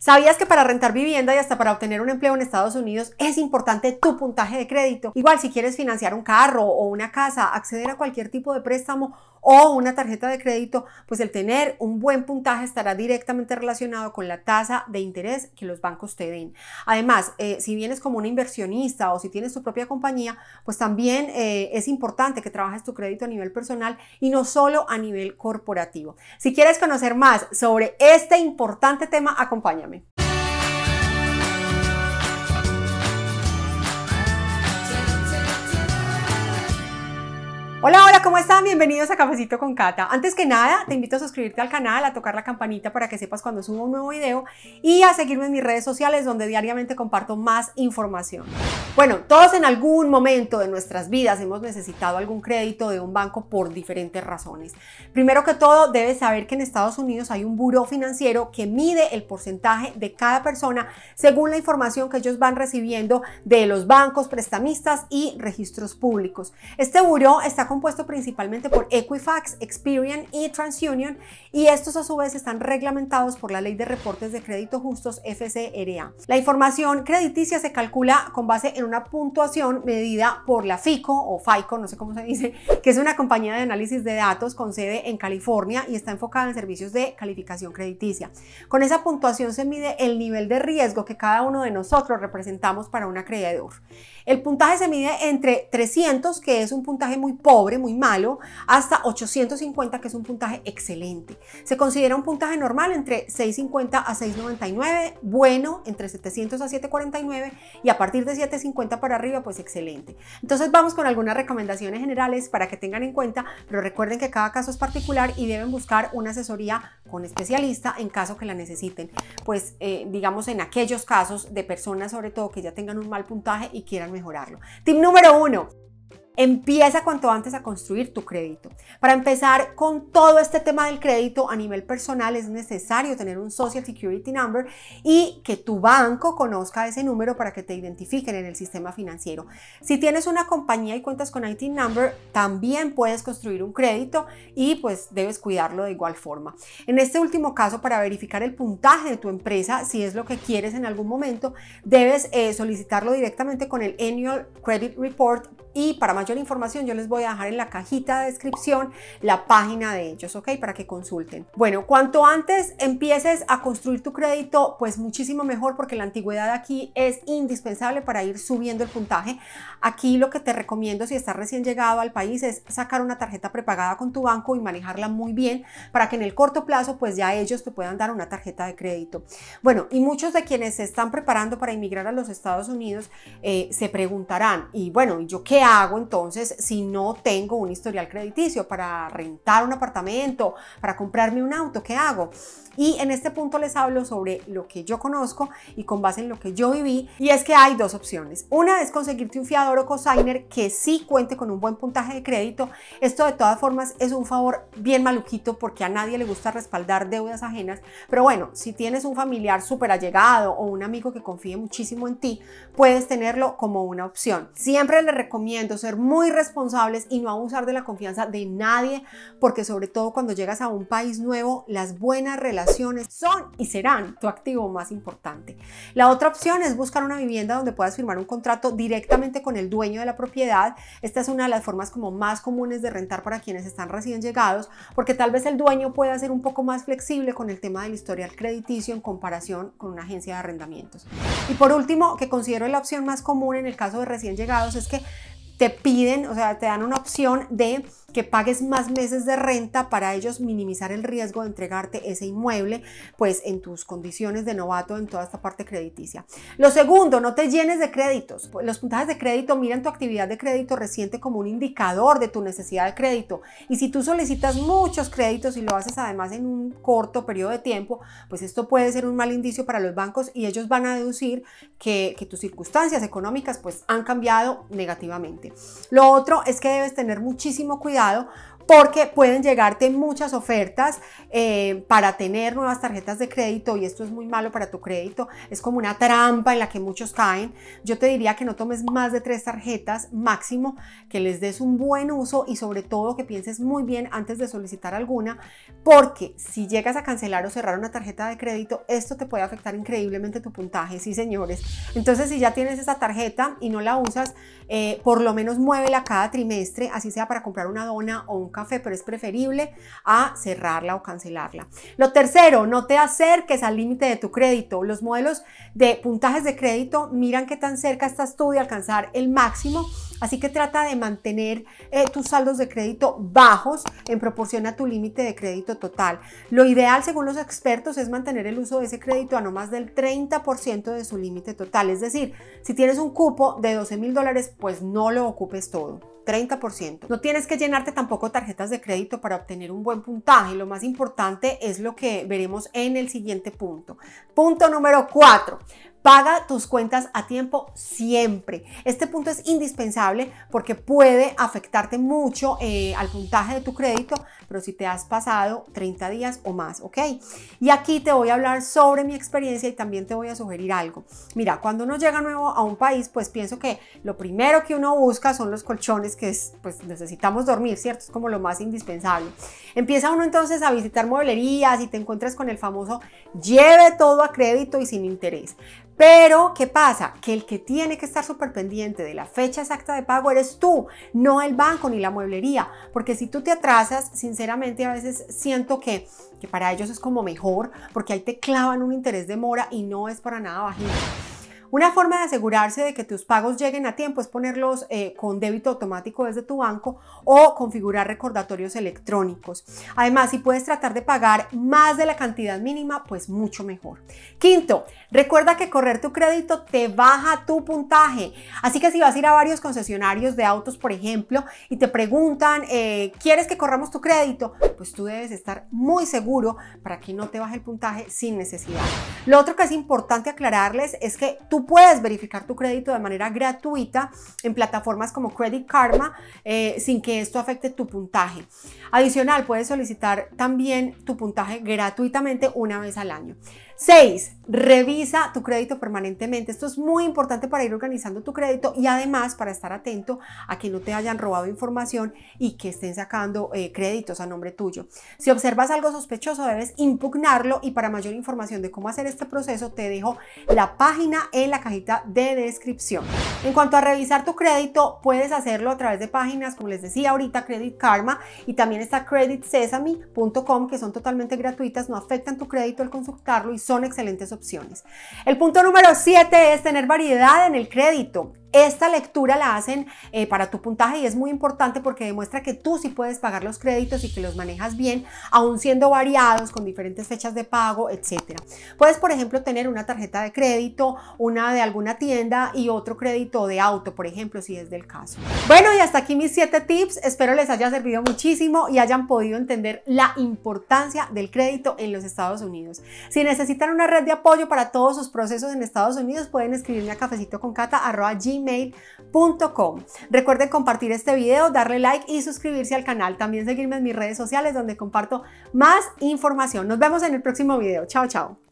¿Sabías que para rentar vivienda y hasta para obtener un empleo en Estados Unidos es importante tu puntaje de crédito? Igual si quieres financiar un carro o una casa, acceder a cualquier tipo de préstamo o una tarjeta de crédito, pues el tener un buen puntaje estará directamente relacionado con la tasa de interés que los bancos te den. Además, eh, si vienes como un inversionista o si tienes tu propia compañía, pues también eh, es importante que trabajes tu crédito a nivel personal y no solo a nivel corporativo. Si quieres conocer más sobre este importante tema, acompáñame. están? Bienvenidos a Cafecito con Cata. Antes que nada, te invito a suscribirte al canal, a tocar la campanita para que sepas cuando subo un nuevo video y a seguirme en mis redes sociales donde diariamente comparto más información. Bueno, todos en algún momento de nuestras vidas hemos necesitado algún crédito de un banco por diferentes razones. Primero que todo, debes saber que en Estados Unidos hay un buró financiero que mide el porcentaje de cada persona según la información que ellos van recibiendo de los bancos, prestamistas y registros públicos. Este buró está compuesto principalmente principalmente por Equifax, Experian y TransUnion y estos a su vez están reglamentados por la Ley de Reportes de Crédito Justos FCRA. La información crediticia se calcula con base en una puntuación medida por la FICO o FICO, no sé cómo se dice, que es una compañía de análisis de datos con sede en California y está enfocada en servicios de calificación crediticia. Con esa puntuación se mide el nivel de riesgo que cada uno de nosotros representamos para un acreedor. El puntaje se mide entre 300, que es un puntaje muy pobre, muy malo, hasta 850, que es un puntaje excelente. Se considera un puntaje normal entre 650 a 699, bueno entre 700 a 749 y a partir de 750 para arriba, pues excelente. Entonces vamos con algunas recomendaciones generales para que tengan en cuenta, pero recuerden que cada caso es particular y deben buscar una asesoría con especialista en caso que la necesiten. Pues eh, digamos en aquellos casos de personas sobre todo que ya tengan un mal puntaje y quieran mejorarlo. Tip número uno, Empieza cuanto antes a construir tu crédito. Para empezar con todo este tema del crédito a nivel personal es necesario tener un Social Security Number y que tu banco conozca ese número para que te identifiquen en el sistema financiero. Si tienes una compañía y cuentas con IT Number, también puedes construir un crédito y pues debes cuidarlo de igual forma. En este último caso, para verificar el puntaje de tu empresa, si es lo que quieres en algún momento, debes eh, solicitarlo directamente con el Annual Credit Report y para mayor la información yo les voy a dejar en la cajita de descripción la página de ellos, ¿ok? Para que consulten. Bueno, cuanto antes empieces a construir tu crédito, pues muchísimo mejor porque la antigüedad aquí es indispensable para ir subiendo el puntaje. Aquí lo que te recomiendo si estás recién llegado al país es sacar una tarjeta prepagada con tu banco y manejarla muy bien para que en el corto plazo pues ya ellos te puedan dar una tarjeta de crédito. Bueno, y muchos de quienes se están preparando para emigrar a los Estados Unidos eh, se preguntarán, y bueno, ¿yo qué hago entonces? entonces si no tengo un historial crediticio para rentar un apartamento, para comprarme un auto? ¿Qué hago? Y en este punto les hablo sobre lo que yo conozco y con base en lo que yo viví. Y es que hay dos opciones. Una es conseguirte un fiador o cosigner que sí cuente con un buen puntaje de crédito. Esto de todas formas es un favor bien maluquito porque a nadie le gusta respaldar deudas ajenas. Pero bueno, si tienes un familiar súper allegado o un amigo que confíe muchísimo en ti, puedes tenerlo como una opción. Siempre les recomiendo ser muy responsables y no abusar de la confianza de nadie, porque sobre todo cuando llegas a un país nuevo, las buenas relaciones son y serán tu activo más importante. La otra opción es buscar una vivienda donde puedas firmar un contrato directamente con el dueño de la propiedad. Esta es una de las formas como más comunes de rentar para quienes están recién llegados, porque tal vez el dueño pueda ser un poco más flexible con el tema del historial crediticio en comparación con una agencia de arrendamientos. Y por último, que considero la opción más común en el caso de recién llegados es que te piden, o sea, te dan una opción de que pagues más meses de renta para ellos minimizar el riesgo de entregarte ese inmueble, pues en tus condiciones de novato, en toda esta parte crediticia. Lo segundo, no te llenes de créditos. Los puntajes de crédito miran tu actividad de crédito reciente como un indicador de tu necesidad de crédito. Y si tú solicitas muchos créditos y lo haces además en un corto periodo de tiempo, pues esto puede ser un mal indicio para los bancos y ellos van a deducir que, tus circunstancias económicas pues han cambiado negativamente. Lo otro es que debes tener muchísimo cuidado porque pueden llegarte muchas ofertas eh, para tener nuevas tarjetas de crédito y esto es muy malo para tu crédito. Es como una trampa en la que muchos caen. Yo te diría que no tomes más de tres tarjetas máximo, que les des un buen uso y sobre todo que pienses muy bien antes de solicitar alguna, porque si llegas a cancelar o cerrar una tarjeta de crédito, esto te puede afectar increíblemente tu puntaje, sí señores. Entonces si ya tienes esa tarjeta y no la usas, eh, por lo menos muévela cada trimestre, así sea para comprar una dona o un café, pero es preferible a cerrarla o cancelarla. Lo tercero, no te acerques al límite de tu crédito. Los modelos de puntajes de crédito miran qué tan cerca estás tú de alcanzar el máximo. Así que trata de mantener eh, tus saldos de crédito bajos en proporción a tu límite de crédito total. Lo ideal, según los expertos, es mantener el uso de ese crédito a no más del 30% de su límite total. Es decir, si tienes un cupo de 12 mil dólares, pues no lo ocupes todo. 30%. No tienes que llenarte tampoco tarjetas de crédito para obtener un buen puntaje. Lo más importante es lo que veremos en el siguiente punto. Punto número 4. Paga tus cuentas a tiempo siempre. Este punto es indispensable porque puede afectarte mucho eh, al puntaje de tu crédito, pero si te has pasado 30 días o más, ¿ok? Y aquí te voy a hablar sobre mi experiencia y también te voy a sugerir algo. Mira, cuando uno llega nuevo a un país, pues pienso que lo primero que uno busca son los colchones que es, pues necesitamos dormir, ¿cierto? Es como lo más indispensable. Empieza uno entonces a visitar mueblerías y te encuentras con el famoso lleve todo a crédito y sin interés pero, ¿qué pasa? Que el que tiene que estar súper pendiente de la fecha exacta de pago eres tú, no el banco ni la mueblería. Porque si tú te atrasas, sinceramente a veces siento que, para ellos es como mejor, porque ahí te clavan un interés de mora y no es para nada bajito. Una forma de asegurarse de que tus pagos lleguen a tiempo es ponerlos eh, con débito automático desde tu banco o configurar recordatorios electrónicos. Además, si puedes tratar de pagar más de la cantidad mínima, pues mucho mejor. Quinto, recuerda que correr tu crédito te baja tu puntaje. Así que si vas a ir a varios concesionarios de autos, por ejemplo, y te preguntan, eh, ¿quieres que corramos tu crédito? Pues tú debes estar muy seguro para que no te baje el puntaje sin necesidad. Lo otro que es importante aclararles es que tu puedes verificar tu crédito de manera gratuita en plataformas como Credit Karma eh, sin que esto afecte tu puntaje. Adicional, puedes solicitar también tu puntaje gratuitamente una vez al año. 6. revisa tu crédito permanentemente. Esto es muy importante para ir organizando tu crédito y además para estar atento a que no te hayan robado información y que estén sacando eh, créditos a nombre tuyo. Si observas algo sospechoso, debes impugnarlo y para mayor información de cómo hacer este proceso, te dejo la página en la cajita de descripción. En cuanto a revisar tu crédito, puedes hacerlo a través de páginas, como les decía ahorita, Credit Karma y también está creditsesame.com, que son totalmente gratuitas, no afectan tu crédito al consultarlo y son excelentes opciones. El punto número 7 es tener variedad en el crédito. Esta lectura la hacen eh, para tu puntaje y es muy importante porque demuestra que tú sí puedes pagar los créditos y que los manejas bien, aún siendo variados con diferentes fechas de pago, etc. Puedes, por ejemplo, tener una tarjeta de crédito, una de alguna tienda y otro crédito de auto, por ejemplo, si es del caso. Bueno, y hasta aquí mis 7 tips. Espero les haya servido muchísimo y hayan podido entender la importancia del crédito en los Estados Unidos. Si necesitan una red de apoyo para todos sus procesos en Estados Unidos, pueden escribirme a cafecitoconcata.com gmail.com. Recuerden compartir este video, darle like y suscribirse al canal. También seguirme en mis redes sociales donde comparto más información. Nos vemos en el próximo video. Chao, chao.